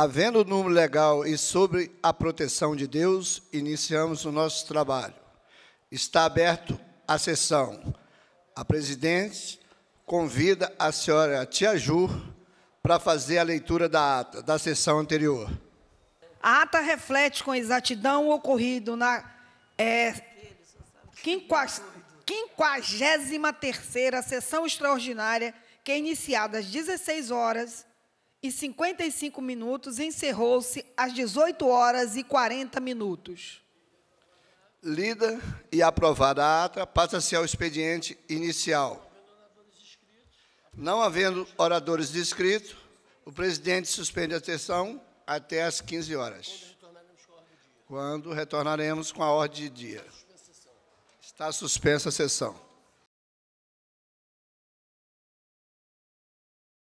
Havendo o número legal e sobre a proteção de Deus, iniciamos o nosso trabalho. Está aberto a sessão. A presidente convida a senhora Tia Ju para fazer a leitura da ata da sessão anterior. A ata reflete com exatidão o ocorrido na é, 53 sessão extraordinária, que é iniciada às 16 horas e 55 minutos, encerrou-se às 18 horas e 40 minutos. Lida e aprovada a ata, passa-se ao expediente inicial. Não havendo oradores inscritos, o presidente suspende a sessão até às 15 horas. Quando retornaremos com a ordem de dia. Está suspensa a sessão.